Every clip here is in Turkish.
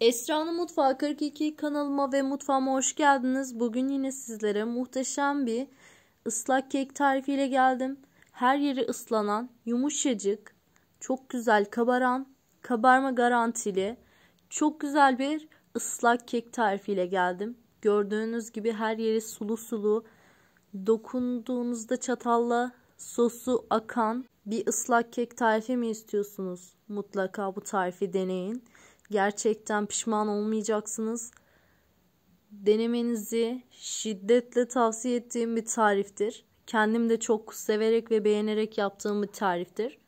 Esra'nın Mutfağı 42 kanalıma ve mutfağıma hoş geldiniz. Bugün yine sizlere muhteşem bir ıslak kek tarifiyle geldim. Her yeri ıslanan, yumuşacık, çok güzel kabaran, kabarma garantili, çok güzel bir ıslak kek tarifiyle geldim. Gördüğünüz gibi her yeri sulu sulu, dokunduğunuzda çatalla sosu akan bir ıslak kek tarifi mi istiyorsunuz? Mutlaka bu tarifi deneyin. Gerçekten pişman olmayacaksınız. Denemenizi şiddetle tavsiye ettiğim bir tariftir. Kendim de çok severek ve beğenerek yaptığım bir tariftir.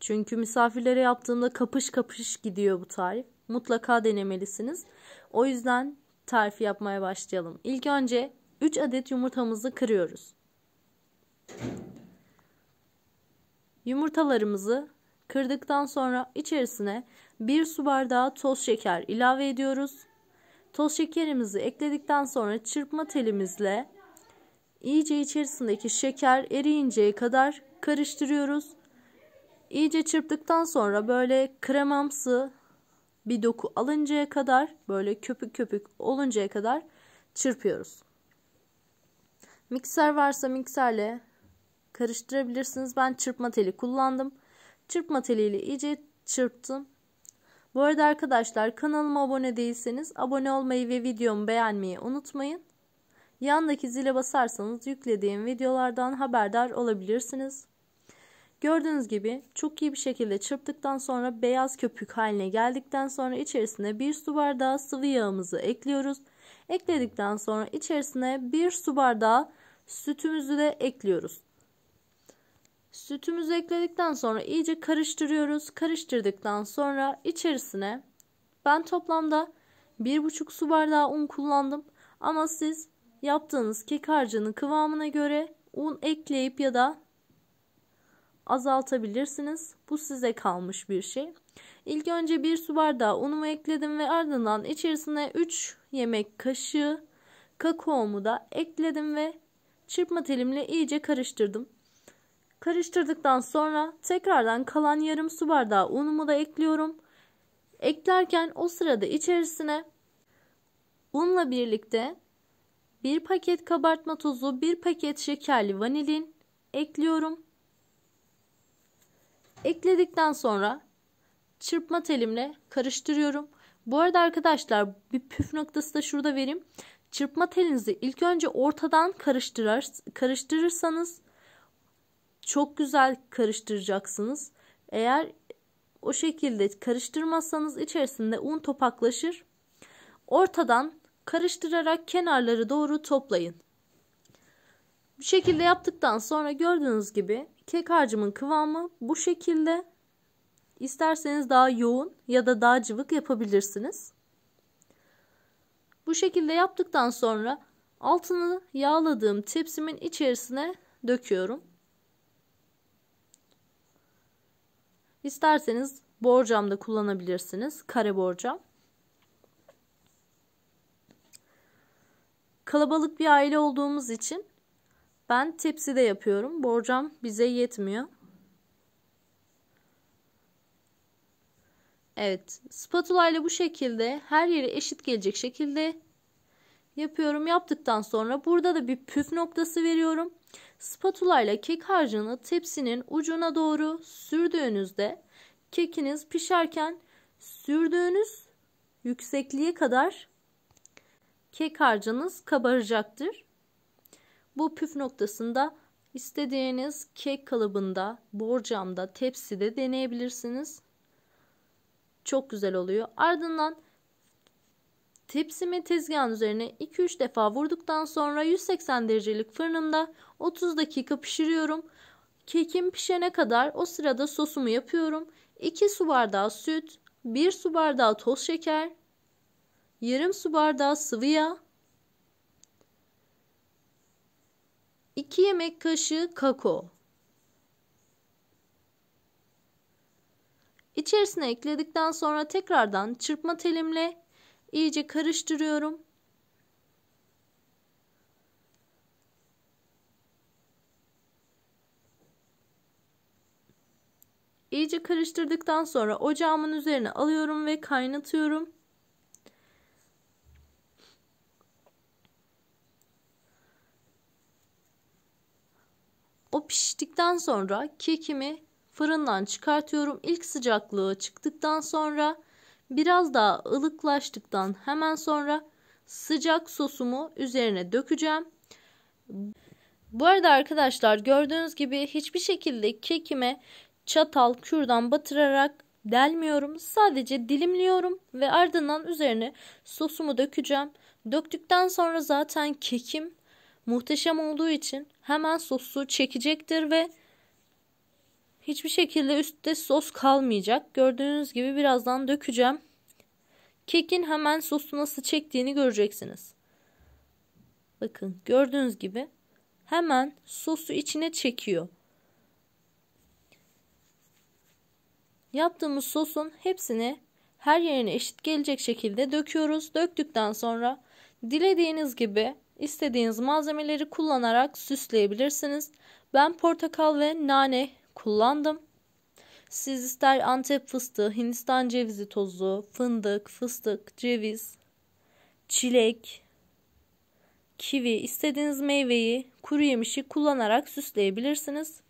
Çünkü misafirlere yaptığımda kapış kapış gidiyor bu tarif. Mutlaka denemelisiniz. O yüzden tarifi yapmaya başlayalım. İlk önce 3 adet yumurtamızı kırıyoruz. Yumurtalarımızı Kırdıktan sonra içerisine 1 su bardağı toz şeker ilave ediyoruz. Toz şekerimizi ekledikten sonra çırpma telimizle iyice içerisindeki şeker eriyinceye kadar karıştırıyoruz. İyice çırptıktan sonra böyle kremamsı bir doku alıncaya kadar böyle köpük köpük oluncaya kadar çırpıyoruz. Mikser varsa mikserle karıştırabilirsiniz. Ben çırpma teli kullandım. Çırpma teliyle iyice çırptım. Bu arada arkadaşlar kanalıma abone değilseniz abone olmayı ve videomu beğenmeyi unutmayın. Yandaki zile basarsanız yüklediğim videolardan haberdar olabilirsiniz. Gördüğünüz gibi çok iyi bir şekilde çırptıktan sonra beyaz köpük haline geldikten sonra içerisine bir su bardağı sıvı yağımızı ekliyoruz. Ekledikten sonra içerisine bir su bardağı sütümüzü de ekliyoruz. Sütümüzü ekledikten sonra iyice karıştırıyoruz. Karıştırdıktan sonra içerisine ben toplamda 1,5 su bardağı un kullandım. Ama siz yaptığınız kek harcının kıvamına göre un ekleyip ya da azaltabilirsiniz. Bu size kalmış bir şey. İlk önce 1 su bardağı unumu ekledim ve ardından içerisine 3 yemek kaşığı kakaomu da ekledim ve çırpma telimle iyice karıştırdım. Karıştırdıktan sonra tekrardan kalan yarım su bardağı unumu da ekliyorum. Eklerken o sırada içerisine unla birlikte bir paket kabartma tozu, bir paket şekerli vanilin ekliyorum. Ekledikten sonra çırpma telimle karıştırıyorum. Bu arada arkadaşlar bir püf noktası da şurada vereyim. Çırpma telinizi ilk önce ortadan karıştırır, karıştırırsanız çok güzel karıştıracaksınız. Eğer o şekilde karıştırmazsanız içerisinde un topaklaşır. Ortadan karıştırarak kenarları doğru toplayın. Bu şekilde yaptıktan sonra gördüğünüz gibi kek harcımın kıvamı bu şekilde. İsterseniz daha yoğun ya da daha cıvık yapabilirsiniz. Bu şekilde yaptıktan sonra altını yağladığım tepsimin içerisine döküyorum. İsterseniz borcam da kullanabilirsiniz. Kare borcam. Kalabalık bir aile olduğumuz için ben tepside yapıyorum. Borcam bize yetmiyor. Evet, spatula ile bu şekilde her yere eşit gelecek şekilde yapıyorum. Yaptıktan sonra burada da bir püf noktası veriyorum. Spatula ile kek harcını tepsinin ucuna doğru sürdüğünüzde kekiniz pişerken sürdüğünüz yüksekliğe kadar kek harcınız kabaracaktır. Bu püf noktasında istediğiniz kek kalıbında, borcamda, tepside deneyebilirsiniz. Çok güzel oluyor. Ardından Tepsimi tezgahın üzerine 2-3 defa vurduktan sonra 180 derecelik fırınımda 30 dakika pişiriyorum. Kekim pişene kadar o sırada sosumu yapıyorum. 2 su bardağı süt, 1 su bardağı toz şeker, yarım su bardağı sıvı yağ, 2 yemek kaşığı kakao. İçerisine ekledikten sonra tekrardan çırpma telimle iyice karıştırıyorum. İyice karıştırdıktan sonra ocağımın üzerine alıyorum ve kaynatıyorum. O piştikten sonra kekimi fırından çıkartıyorum. İlk sıcaklığı çıktıktan sonra Biraz daha ılıklaştıktan hemen sonra sıcak sosumu üzerine dökeceğim. Bu arada arkadaşlar gördüğünüz gibi hiçbir şekilde kekime çatal kürdan batırarak delmiyorum. Sadece dilimliyorum ve ardından üzerine sosumu dökeceğim. Döktükten sonra zaten kekim muhteşem olduğu için hemen sosu çekecektir ve Hiçbir şekilde üstte sos kalmayacak. Gördüğünüz gibi birazdan dökeceğim. Kekin hemen sosu nasıl çektiğini göreceksiniz. Bakın gördüğünüz gibi hemen sosu içine çekiyor. Yaptığımız sosun hepsini her yerine eşit gelecek şekilde döküyoruz. Döktükten sonra dilediğiniz gibi istediğiniz malzemeleri kullanarak süsleyebilirsiniz. Ben portakal ve nane kullandım. Siz ister Antep fıstığı, Hindistan cevizi tozu, fındık, fıstık, ceviz, çilek, kivi, istediğiniz meyveyi, kuru yemişi kullanarak süsleyebilirsiniz.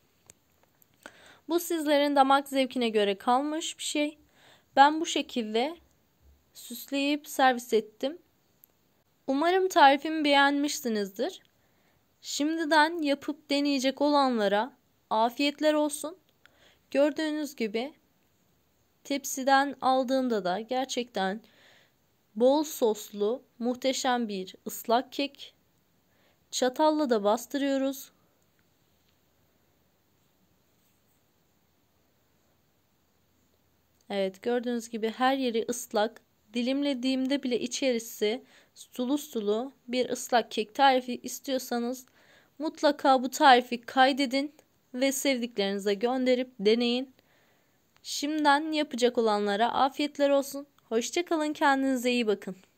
Bu sizlerin damak zevkine göre kalmış bir şey. Ben bu şekilde süsleyip servis ettim. Umarım tarifimi beğenmişsinizdir. Şimdiden yapıp deneyecek olanlara Afiyetler olsun. Gördüğünüz gibi tepsiden aldığımda da gerçekten bol soslu muhteşem bir ıslak kek. Çatalla da bastırıyoruz. Evet gördüğünüz gibi her yeri ıslak. Dilimlediğimde bile içerisi sulu sulu bir ıslak kek tarifi istiyorsanız mutlaka bu tarifi kaydedin ve sevdiklerinize gönderip deneyin. Şimdiden yapacak olanlara afiyetler olsun. Hoşçakalın kendinize iyi bakın.